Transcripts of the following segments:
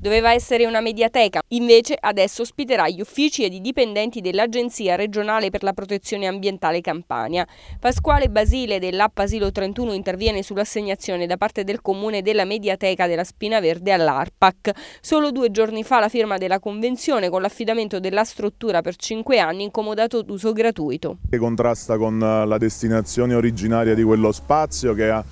Doveva essere una mediateca, invece adesso ospiterà gli uffici ed i dipendenti dell'Agenzia regionale per la protezione ambientale Campania. Pasquale Basile dell'app Asilo 31 interviene sull'assegnazione da parte del comune della mediateca della Spina Verde all'ARPAC. Solo due giorni fa la firma della convenzione con l'affidamento della struttura per cinque anni incomodato d'uso gratuito. Che contrasta con eh, la destinazione originaria di quello spazio che ha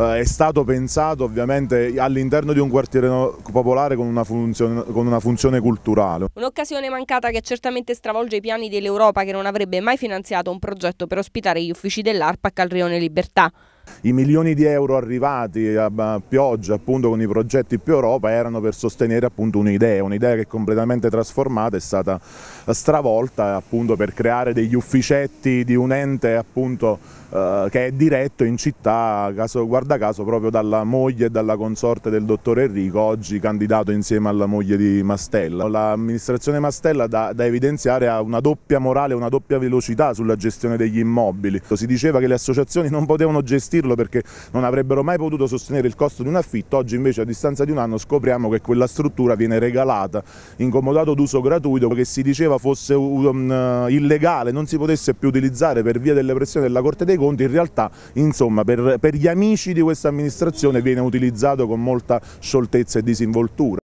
eh, è stato pensato ovviamente all'interno di un quartiere popolare con una funzione, con una funzione culturale. Un'occasione mancata che certamente stravolge i piani dell'Europa che non avrebbe mai finanziato un progetto per ospitare gli uffici dell'ARPAC al Rione Libertà i milioni di euro arrivati a pioggia appunto con i progetti più Europa erano per sostenere appunto un'idea, un'idea che è completamente trasformata è stata stravolta appunto per creare degli ufficetti di un ente appunto eh, che è diretto in città, caso, guarda caso proprio dalla moglie e dalla consorte del dottor Enrico, oggi candidato insieme alla moglie di Mastella. L'amministrazione Mastella da, da evidenziare ha una doppia morale, una doppia velocità sulla gestione degli immobili. Si diceva che le associazioni non potevano gestirlo dirlo perché non avrebbero mai potuto sostenere il costo di un affitto, oggi invece a distanza di un anno scopriamo che quella struttura viene regalata in comodato d'uso gratuito che si diceva fosse um, illegale, non si potesse più utilizzare per via delle pressioni della Corte dei Conti, in realtà insomma, per, per gli amici di questa amministrazione viene utilizzato con molta scioltezza e disinvoltura.